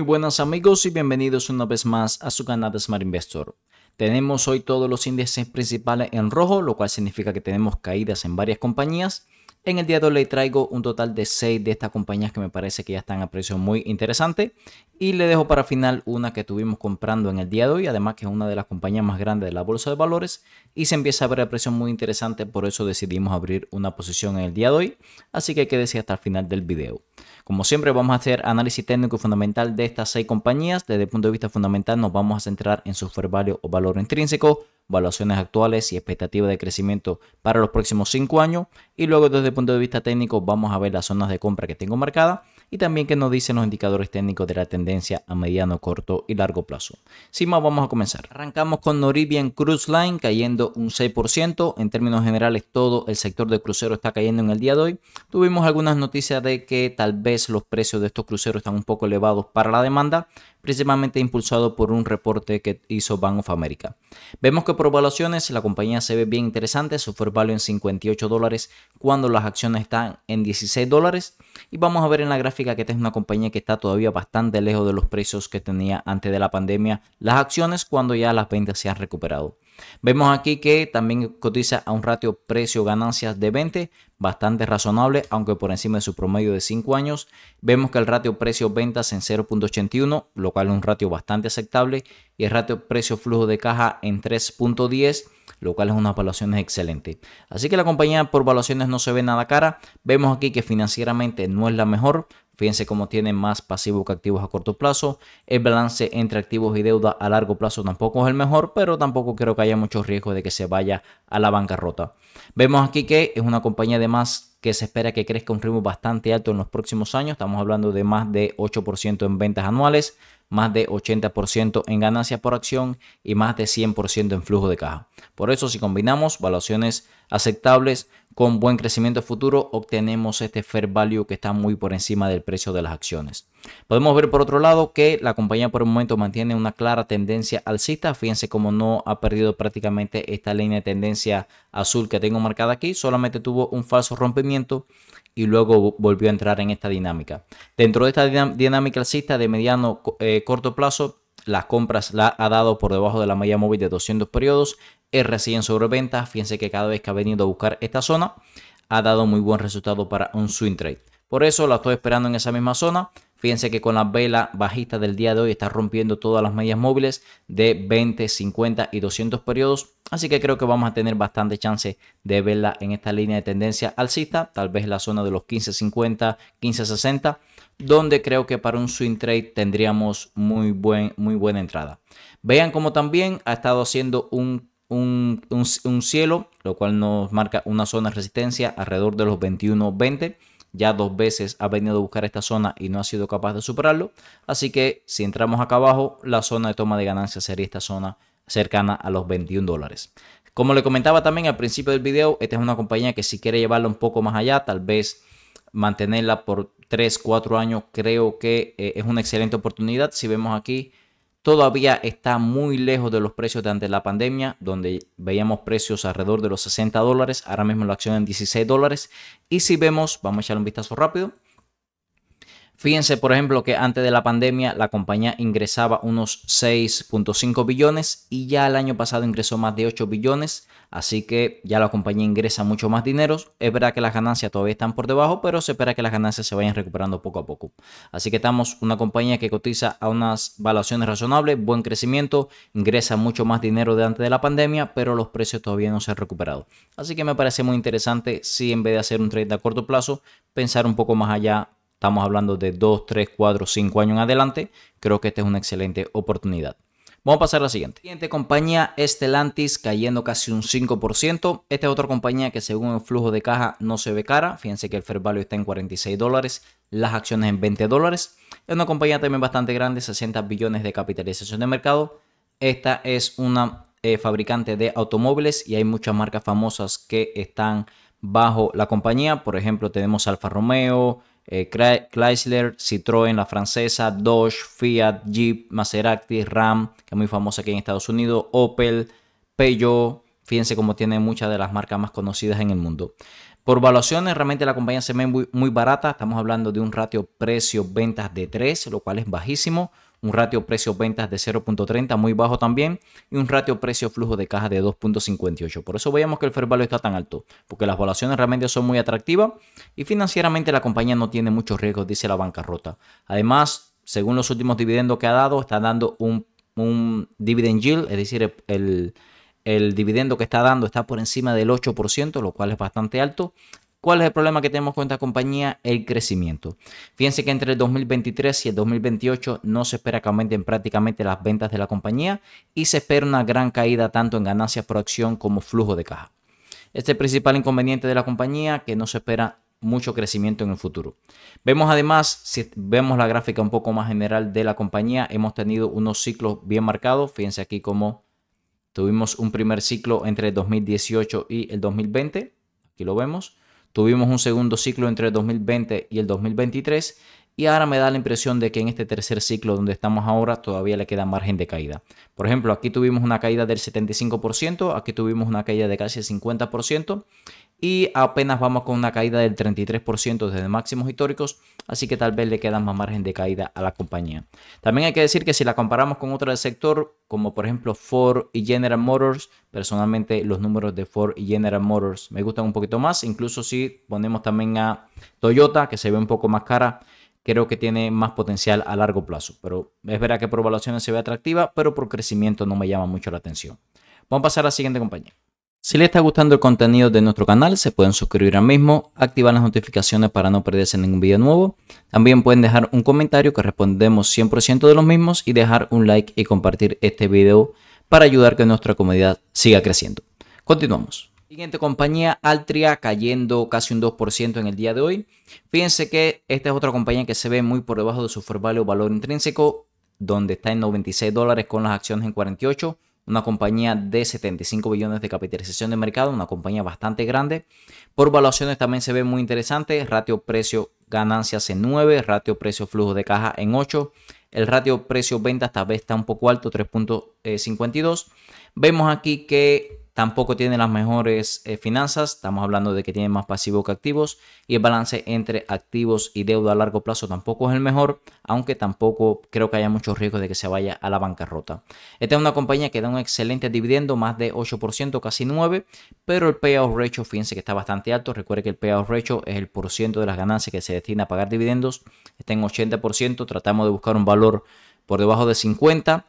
Muy buenas amigos y bienvenidos una vez más a su canal de Smart Investor. Tenemos hoy todos los índices principales en rojo, lo cual significa que tenemos caídas en varias compañías. En el día de hoy traigo un total de 6 de estas compañías que me parece que ya están a precio muy interesante. Y le dejo para final una que estuvimos comprando en el día de hoy, además que es una de las compañías más grandes de la bolsa de valores y se empieza a ver a precio muy interesante, por eso decidimos abrir una posición en el día de hoy. Así que quédese hasta el final del video. Como siempre vamos a hacer análisis técnico y fundamental de estas seis compañías. Desde el punto de vista fundamental nos vamos a centrar en su fair o valor intrínseco, valuaciones actuales y expectativas de crecimiento para los próximos cinco años. Y luego desde el punto de vista técnico vamos a ver las zonas de compra que tengo marcadas y también qué nos dicen los indicadores técnicos de la tendencia a mediano, corto y largo plazo. Sin más, vamos a comenzar. Arrancamos con Noribian Cruise Line cayendo un 6%. En términos generales, todo el sector de crucero está cayendo en el día de hoy. Tuvimos algunas noticias de que tal vez los precios de estos cruceros están un poco elevados para la demanda, principalmente impulsado por un reporte que hizo Bank of America. Vemos que por evaluaciones la compañía se ve bien interesante, su fair value en 58 dólares cuando las acciones están en 16 dólares y vamos a ver en la gráfica que esta es una compañía que está todavía bastante lejos de los precios que tenía antes de la pandemia las acciones cuando ya las ventas se han recuperado. Vemos aquí que también cotiza a un ratio precio-ganancias de 20, bastante razonable, aunque por encima de su promedio de 5 años. Vemos que el ratio precio-ventas en 0.81, lo cual es un ratio bastante aceptable, y el ratio precio-flujo de caja en 3.10 lo cual es una evaluación excelente. Así que la compañía por evaluaciones no se ve nada cara. Vemos aquí que financieramente no es la mejor. Fíjense cómo tiene más pasivos que activos a corto plazo. El balance entre activos y deuda a largo plazo tampoco es el mejor, pero tampoco creo que haya mucho riesgo de que se vaya a la bancarrota. Vemos aquí que es una compañía de más que se espera que crezca un ritmo bastante alto en los próximos años. Estamos hablando de más de 8% en ventas anuales, más de 80% en ganancias por acción y más de 100% en flujo de caja. Por eso, si combinamos valuaciones aceptables, con buen crecimiento futuro obtenemos este fair value que está muy por encima del precio de las acciones. Podemos ver por otro lado que la compañía por el momento mantiene una clara tendencia alcista. Fíjense cómo no ha perdido prácticamente esta línea de tendencia azul que tengo marcada aquí. Solamente tuvo un falso rompimiento y luego volvió a entrar en esta dinámica. Dentro de esta dinámica alcista de mediano eh, corto plazo, las compras la ha dado por debajo de la media móvil de 200 periodos recién sobre sobreventa. Fíjense que cada vez que ha venido a buscar esta zona ha dado muy buen resultado para un swing trade. Por eso la estoy esperando en esa misma zona. Fíjense que con la vela bajista del día de hoy está rompiendo todas las medias móviles de 20, 50 y 200 periodos. Así que creo que vamos a tener bastante chance de verla en esta línea de tendencia alcista. Tal vez la zona de los 15.50, 15.60. Donde creo que para un swing trade tendríamos muy, buen, muy buena entrada. Vean cómo también ha estado haciendo un un, cielo, lo cual nos marca una zona de resistencia alrededor de los 21.20. Ya dos veces ha venido a buscar esta zona y no ha sido capaz de superarlo. Así que si entramos acá abajo, la zona de toma de ganancia sería esta zona cercana a los 21 dólares. Como le comentaba también al principio del video, esta es una compañía que si quiere llevarla un poco más allá, tal vez mantenerla por 3, 4 años, creo que eh, es una excelente oportunidad. Si vemos aquí, todavía está muy lejos de los precios de antes de la pandemia, donde veíamos precios alrededor de los 60 dólares, ahora mismo la acción en 16 dólares. Y si vemos, vamos a echar un vistazo rápido, Fíjense, por ejemplo, que antes de la pandemia la compañía ingresaba unos 6.5 billones y ya el año pasado ingresó más de 8 billones, así que ya la compañía ingresa mucho más dinero. Es verdad que las ganancias todavía están por debajo, pero se espera que las ganancias se vayan recuperando poco a poco. Así que estamos una compañía que cotiza a unas valuaciones razonables, buen crecimiento, ingresa mucho más dinero de antes de la pandemia, pero los precios todavía no se han recuperado. Así que me parece muy interesante si en vez de hacer un trade a corto plazo, pensar un poco más allá estamos hablando de 2, 3, 4, 5 años en adelante, creo que esta es una excelente oportunidad. Vamos a pasar a la siguiente. Siguiente compañía, Stellantis, cayendo casi un 5%. Esta es otra compañía que según el flujo de caja no se ve cara. Fíjense que el fair value está en 46 dólares, las acciones en 20 dólares. Es una compañía también bastante grande, 60 billones de capitalización de mercado. Esta es una eh, fabricante de automóviles y hay muchas marcas famosas que están bajo la compañía. Por ejemplo, tenemos Alfa Romeo, eh, Chrysler, Citroën, la francesa, Dodge, Fiat, Jeep, Maserati, Ram, que es muy famosa aquí en Estados Unidos, Opel, Peugeot. Fíjense cómo tiene muchas de las marcas más conocidas en el mundo. Por valuaciones, realmente la compañía se ve muy, muy barata. Estamos hablando de un ratio precio-ventas de 3, lo cual es bajísimo un ratio precio-ventas de 0.30, muy bajo también, y un ratio precio-flujo de caja de 2.58. Por eso veíamos que el fair value está tan alto, porque las valoraciones realmente son muy atractivas y financieramente la compañía no tiene muchos riesgos, dice la bancarrota. Además, según los últimos dividendos que ha dado, está dando un, dividend yield, es decir, el, el dividendo que está dando está por encima del 8%, lo cual es bastante alto. ¿Cuál es el problema que tenemos con esta compañía? El crecimiento. Fíjense que entre el 2023 y el 2028 no se espera que aumenten prácticamente las ventas de la compañía y se espera una gran caída tanto en ganancias por acción como flujo de caja. Este es el principal inconveniente de la compañía que no se espera mucho crecimiento en el futuro. Vemos además, si vemos la gráfica un poco más general de la compañía, hemos tenido unos ciclos bien marcados. Fíjense aquí cómo tuvimos un primer ciclo entre el 2018 y el 2020. Aquí lo vemos Tuvimos un segundo ciclo entre el 2020 y el 2023 y ahora me da la impresión de que en este tercer ciclo donde estamos ahora todavía le queda margen de caída. Por ejemplo, aquí tuvimos una caída del 75%, aquí tuvimos una caída de casi el 50% y apenas vamos con una caída del 33% desde máximos históricos, así que tal vez le queda más margen de caída a la compañía. También hay que decir que si la comparamos con otra del sector, como por ejemplo Ford y General Motors, personalmente los números de Ford y General Motors me gustan un poquito más, incluso si ponemos también a Toyota, que se ve un poco más cara, creo que tiene más potencial a largo plazo. Pero es verdad que por evaluaciones se ve atractiva, pero por crecimiento no me llama mucho la atención. Vamos a pasar a la siguiente compañía. Si les está gustando el contenido de nuestro canal, se pueden suscribir al mismo, activar las notificaciones para no perderse ningún video nuevo. También pueden dejar un comentario que respondemos 100% de los mismos y dejar un like y compartir este video para ayudar que nuestra comunidad siga creciendo. Continuamos. Siguiente compañía, Altria, cayendo casi un 2% en el día de hoy. Fíjense que esta es otra compañía que se ve muy por debajo de su value valor intrínseco, donde está en 96 dólares con las acciones en 48. Una compañía de 75 billones de capitalización de mercado, una compañía bastante grande. Por valuaciones también se ve muy interesante, ratio precio ganancias en 9, ratio precio flujo de caja en 8. El ratio precio venta Esta vez está un poco alto, 3.52. Vemos aquí que Tampoco tiene las mejores eh, finanzas, estamos hablando de que tiene más pasivos que activos y el balance entre activos y deuda a largo plazo tampoco es el mejor, aunque tampoco creo que haya muchos riesgos de que se vaya a la bancarrota. Esta es una compañía que da un excelente dividendo, más de 8%, casi 9%, pero el payout ratio, fíjense que está bastante alto. Recuerde que el payout ratio es el por de las ganancias que se destina a pagar dividendos, está en 80%, tratamos de buscar un valor por debajo de 50%.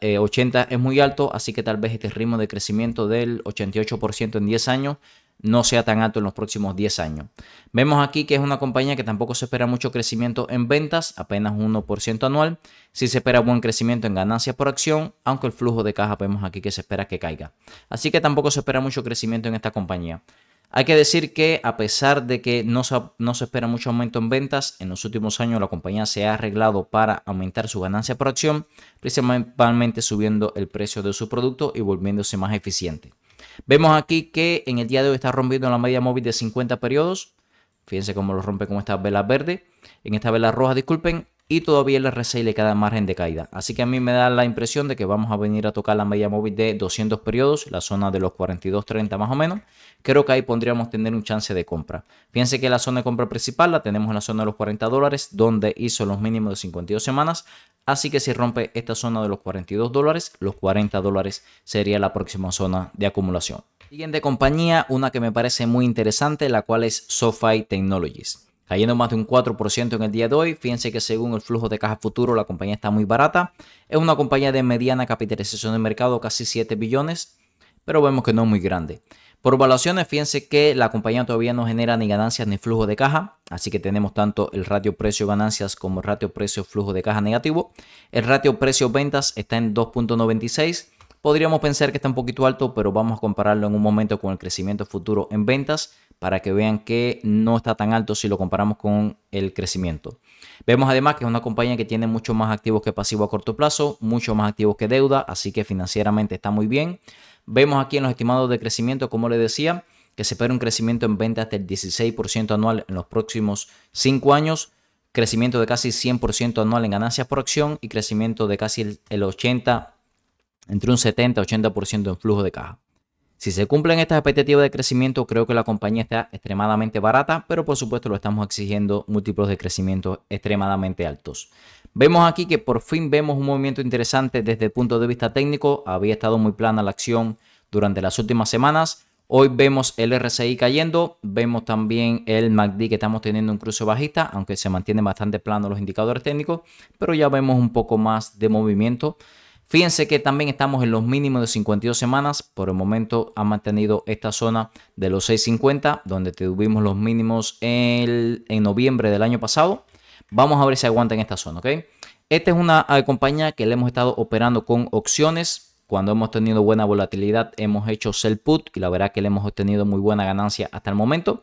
80 eh, es muy alto, así que tal vez este ritmo de crecimiento del 88% en 10 años no sea tan alto en los próximos 10 años. Vemos aquí que es una compañía que tampoco se espera mucho crecimiento en ventas, apenas 1% anual. Sí se espera buen crecimiento en ganancias por acción, aunque el flujo de caja vemos aquí que se espera que caiga. Así que tampoco se espera mucho crecimiento en esta compañía. Hay que decir que a pesar de que no se, espera mucho aumento en ventas, en los últimos años la compañía se ha arreglado para aumentar su ganancia por acción, principalmente subiendo el precio de su producto y volviéndose más eficiente. Vemos aquí que en el día de hoy está rompiendo la media móvil de 50 periodos. Fíjense cómo lo rompe con esta vela verde. En esta vela roja, disculpen, y todavía el RSI le queda margen de caída. Así que a mí me da la impresión de que vamos a venir a tocar la media móvil de 200 periodos, la zona de los 42.30 más o menos. Creo que ahí podríamos tener un chance de compra. Fíjense que la zona de compra principal la tenemos en la zona de los 40 dólares, donde hizo los mínimos de 52 semanas. Así que si rompe esta zona de los 42 dólares, los 40 dólares sería la próxima zona de acumulación. Siguiente compañía, una que me parece muy interesante, la cual es SoFi Technologies cayendo más de un 4% en el día de hoy. Fíjense que según el flujo de caja futuro, la compañía está muy barata. Es una compañía de mediana capitalización de mercado, casi 7 billones, pero vemos que no es muy grande. Por evaluaciones, fíjense que la compañía todavía no genera ni ganancias ni flujo de caja, así que tenemos tanto el ratio precio ganancias como el ratio precio flujo de caja negativo. El ratio precio ventas está en 2.96 podríamos pensar que está un poquito alto, pero vamos a compararlo en un momento con el crecimiento futuro en ventas para que vean que no está tan alto si lo comparamos con el crecimiento. Vemos además que es una compañía que tiene mucho más activos que pasivo a corto plazo, mucho más activos que deuda, así que financieramente está muy bien. Vemos aquí en los estimados de crecimiento, como les decía, que se espera un crecimiento en ventas del 16% anual en los próximos 5 años, crecimiento de casi 100% anual en ganancias por acción y crecimiento de casi el 80% entre un 70-80% en flujo de caja. Si se cumplen estas expectativas de crecimiento, creo que la compañía está extremadamente barata, pero por supuesto lo estamos exigiendo múltiplos de crecimiento extremadamente altos. Vemos aquí que por fin vemos un movimiento interesante desde el punto de vista técnico. Había estado muy plana la acción durante las últimas semanas. Hoy vemos el RSI cayendo, vemos también el MACD que estamos teniendo un cruce bajista, aunque se mantienen bastante planos los indicadores técnicos, pero ya vemos un poco más de movimiento. Fíjense que también estamos en los mínimos de 52 semanas. Por el momento ha mantenido esta zona de los 650, donde tuvimos los mínimos en noviembre del año pasado. Vamos a ver si aguanta en esta zona, ¿ok? Esta es una eh, compañía que le hemos estado operando con opciones. Cuando hemos tenido buena volatilidad, hemos hecho sell put y la verdad que le hemos obtenido muy buena ganancia hasta el momento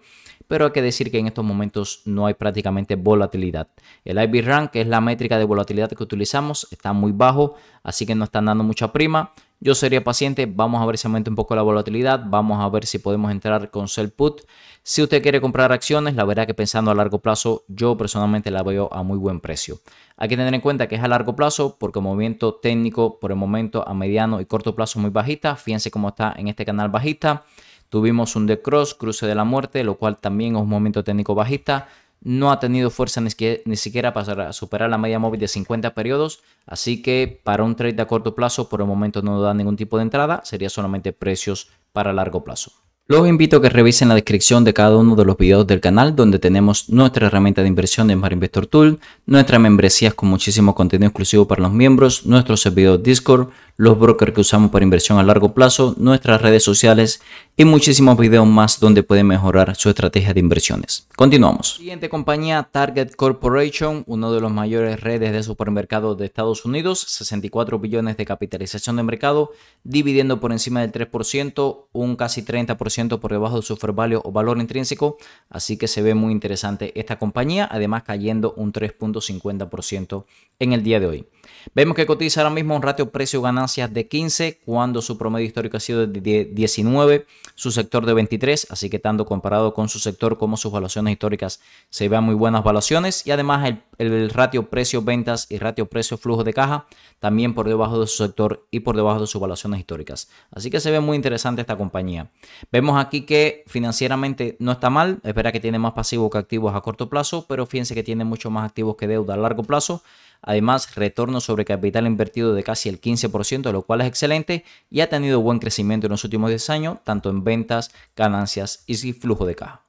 pero hay que decir que en estos momentos no hay prácticamente volatilidad. El IB que es la métrica de volatilidad que utilizamos, está muy bajo, así que no están dando mucha prima. Yo sería paciente, vamos a ver si aumenta un poco la volatilidad, vamos a ver si podemos entrar con sell put. Si usted quiere comprar acciones, la verdad que pensando a largo plazo, yo personalmente la veo a muy buen precio. Hay que tener en cuenta que es a largo plazo porque movimiento técnico por el momento a mediano y corto plazo muy bajista. Fíjense cómo está en este canal bajista. Tuvimos un de Cross, cruce de la muerte, lo cual también es un momento técnico bajista. No ha tenido fuerza ni, siquiera para superar la media móvil de 50 periodos, así que para un trade a corto plazo por el momento no da ningún tipo de entrada, sería solamente precios para largo plazo. Los invito a que revisen la descripción de cada uno de los videos del canal donde tenemos nuestra herramienta de inversión de Smart Investor Tool, nuestras membresías con muchísimo contenido exclusivo para los miembros, nuestro servidor Discord, los brokers que usamos para inversión a largo plazo, nuestras redes sociales y muchísimos videos más donde pueden mejorar su estrategia de inversiones. Continuamos. Siguiente compañía, Target Corporation, uno de los mayores redes de supermercados de Estados Unidos, 64 billones de capitalización de mercado, dividiendo por encima del 3%, un casi 30% por debajo de su fair value o valor intrínseco, así que se ve muy interesante esta compañía, además cayendo un 3.50% en el día de hoy. Vemos que cotiza ahora mismo un ratio precio-ganancia de 15 cuando su promedio histórico ha sido de 19, su sector de 23, así que tanto comparado con su sector como sus valuaciones históricas se vean muy buenas valuaciones y además el, ratio precio ventas y ratio precio flujo de caja también por debajo de su sector y por debajo de sus valuaciones históricas. Así que se ve muy interesante esta compañía. Vemos aquí que financieramente no está mal, espera que tiene más pasivos que activos a corto plazo, pero fíjense que tiene mucho más activos que deuda a largo plazo. Además, retorno sobre capital invertido de casi el 15%, lo cual es excelente y ha tenido buen crecimiento en los últimos 10 años, tanto en ventas, ganancias y flujo de caja.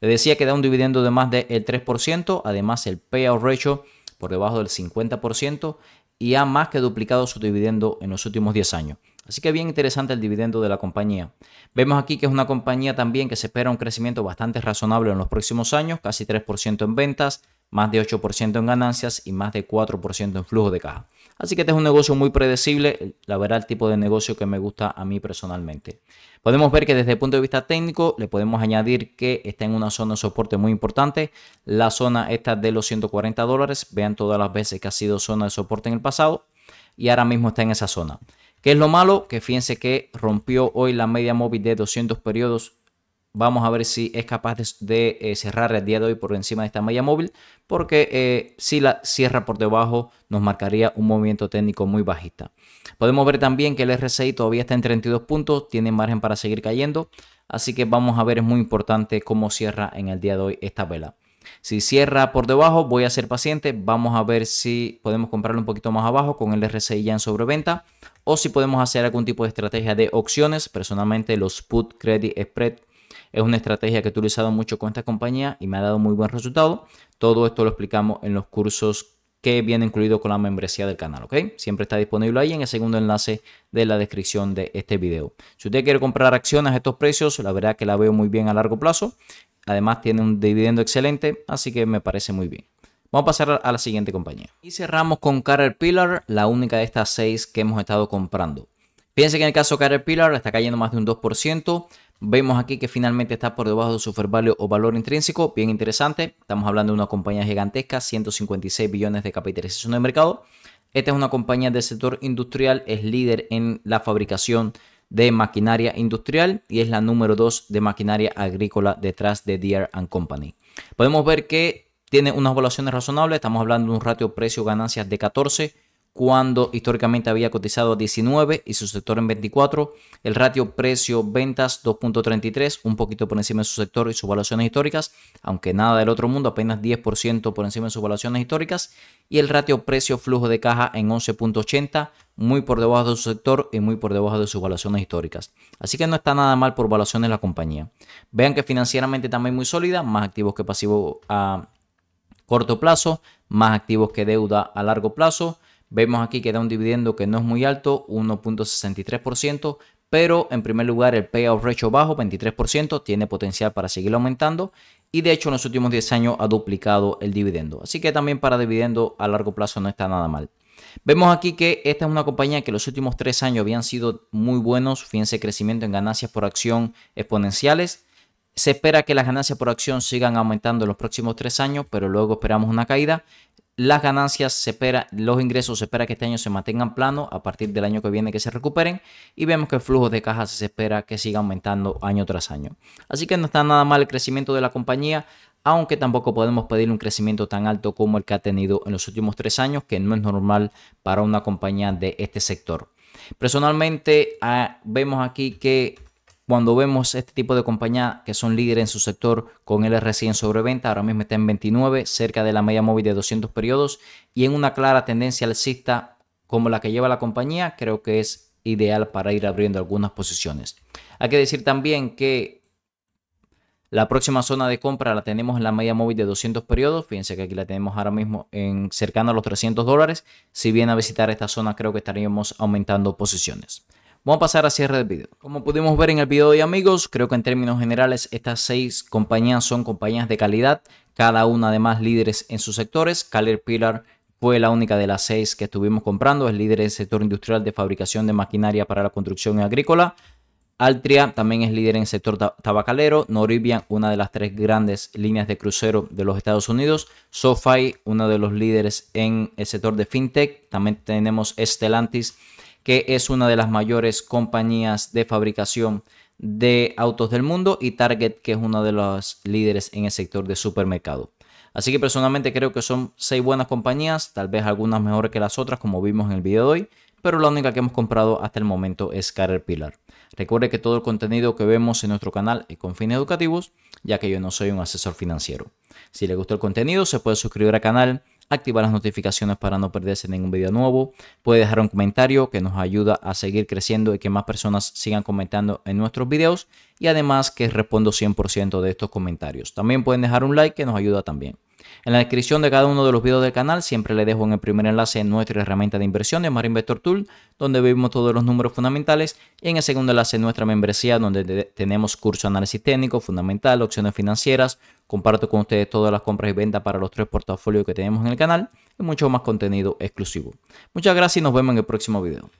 Le decía que da un dividendo de más del 3%, además el payout ratio por debajo del 50% y ha más que duplicado su dividendo en los últimos 10 años. Así que bien interesante el dividendo de la compañía. Vemos aquí que es una compañía también que se espera un crecimiento bastante razonable en los próximos años, casi 3% en ventas, más de 8% en ganancias y más de 4% en flujo de caja. Así que este es un negocio muy predecible, la verdad el tipo de negocio que me gusta a mí personalmente. Podemos ver que desde el punto de vista técnico le podemos añadir que está en una zona de soporte muy importante, la zona esta de los 140 dólares, vean todas las veces que ha sido zona de soporte en el pasado y ahora mismo está en esa zona. ¿Qué es lo malo? Que fíjense que rompió hoy la media móvil de 200 periodos. Vamos a ver si es capaz de, eh, cerrar el día de hoy por encima de esta media móvil, porque eh, si la cierra por debajo nos marcaría un movimiento técnico muy bajista. Podemos ver también que el RSI todavía está en 32 puntos, tiene margen para seguir cayendo, así que vamos a ver, es muy importante cómo cierra en el día de hoy esta vela. Si cierra por debajo, voy a ser paciente. Vamos a ver si podemos comprarlo un poquito más abajo con el RSI ya en sobreventa o si podemos hacer algún tipo de estrategia de opciones. Personalmente los put credit spread es una estrategia que he utilizado mucho con esta compañía y me ha dado muy buen resultado. Todo esto lo explicamos en los cursos que viene incluido con la membresía del canal, ¿ok? Siempre está disponible ahí en el segundo enlace de la descripción de este video. Si usted quiere comprar acciones a estos precios, la verdad que la veo muy bien a largo plazo. Además tiene un dividendo excelente, así que me parece muy bien. Vamos a pasar a la siguiente compañía. Y cerramos con Caterpillar, la única de estas seis que hemos estado comprando. Fíjense que en el caso de Caterpillar está cayendo más de un 2%. Vemos aquí que finalmente está por debajo de su fair value o valor intrínseco. Bien interesante. Estamos hablando de una compañía gigantesca, 156 billones de capitalización de mercado. Esta es una compañía del sector industrial, es líder en la fabricación de maquinaria industrial y es la número 2 de maquinaria agrícola detrás de Deere Company. Podemos ver que tiene unas evaluaciones razonables, estamos hablando de un ratio precio-ganancias de 14, cuando históricamente había cotizado a 19 y su sector en 24, el ratio precio-ventas 2.33, un poquito por encima de su sector y sus evaluaciones históricas, aunque nada del otro mundo, apenas 10% por encima de sus evaluaciones históricas, y el ratio precio-flujo de caja en 11.80, muy por debajo de su sector y muy por debajo de sus evaluaciones históricas. Así que no está nada mal por evaluaciones la compañía. Vean que financieramente también muy sólida, más activos que pasivos a ah, corto plazo, más activos que deuda a largo plazo. Vemos aquí que da un dividendo que no es muy alto, 1.63%, pero en primer lugar el payout ratio bajo, 23%, tiene potencial para seguir aumentando y de hecho en los últimos 10 años ha duplicado el dividendo. Así que también para dividendo a largo plazo no está nada mal. Vemos aquí que esta es una compañía que los últimos 3 años habían sido muy buenos, fíjense crecimiento en ganancias por acción exponenciales se espera que las ganancias por acción sigan aumentando en los próximos tres años, pero luego esperamos una caída. Las ganancias se espera, los ingresos se espera que este año se mantengan planos a partir del año que viene que se recuperen y vemos que el flujo de cajas se espera que siga aumentando año tras año. Así que no está nada mal el crecimiento de la compañía, aunque tampoco podemos pedir un crecimiento tan alto como el que ha tenido en los últimos tres años, que no es normal para una compañía de este sector. Personalmente, ah, vemos aquí que cuando vemos este tipo de compañía que son líderes en su sector con LRC en sobreventa, ahora mismo está en 29, cerca de la media móvil de 200 periodos y en una clara tendencia alcista como la que lleva la compañía, creo que es ideal para ir abriendo algunas posiciones. Hay que decir también que la próxima zona de compra la tenemos en la media móvil de 200 periodos. Fíjense que aquí la tenemos ahora mismo en cercana a los 300 dólares. Si viene a visitar esta zona, creo que estaríamos aumentando posiciones. Vamos a pasar a cierre del video. Como pudimos ver en el video de amigos, creo que en términos generales estas seis compañías son compañías de calidad, cada una de además líderes en sus sectores. Pillar fue la única de las seis que estuvimos comprando, es líder en el sector industrial de fabricación de maquinaria para la construcción agrícola. Altria también es líder en el sector tabacalero, Noribian, una de las tres grandes líneas de crucero de los Estados Unidos, SoFi, uno de los líderes en el sector de fintech, también tenemos Stellantis, que es una de las mayores compañías de fabricación de autos del mundo y Target, que es uno de los líderes en el sector de supermercado. Así que personalmente creo que son seis buenas compañías, tal vez algunas mejores que las otras, como vimos en el video de hoy, pero la única que hemos comprado hasta el momento es Pilar. Recuerde que todo el contenido que vemos en nuestro canal es con fines educativos, ya que yo no soy un asesor financiero. Si le gustó el contenido, se puede suscribir al canal activar las notificaciones para no perderse ningún video nuevo. Puede dejar un comentario que nos ayuda a seguir creciendo y que más personas sigan comentando en nuestros videos. Y además que respondo 100% de estos comentarios. También pueden dejar un like que nos ayuda también. En la descripción de cada uno de los videos del canal siempre le dejo en el primer enlace nuestra herramienta de inversión de Marinvestor Investor Tool, donde vemos todos los números fundamentales, y en el segundo enlace nuestra membresía, donde tenemos curso de análisis técnico, fundamental, opciones financieras, comparto con ustedes todas las compras y ventas para los tres portafolios que tenemos en el canal y mucho más contenido exclusivo. Muchas gracias y nos vemos en el próximo video.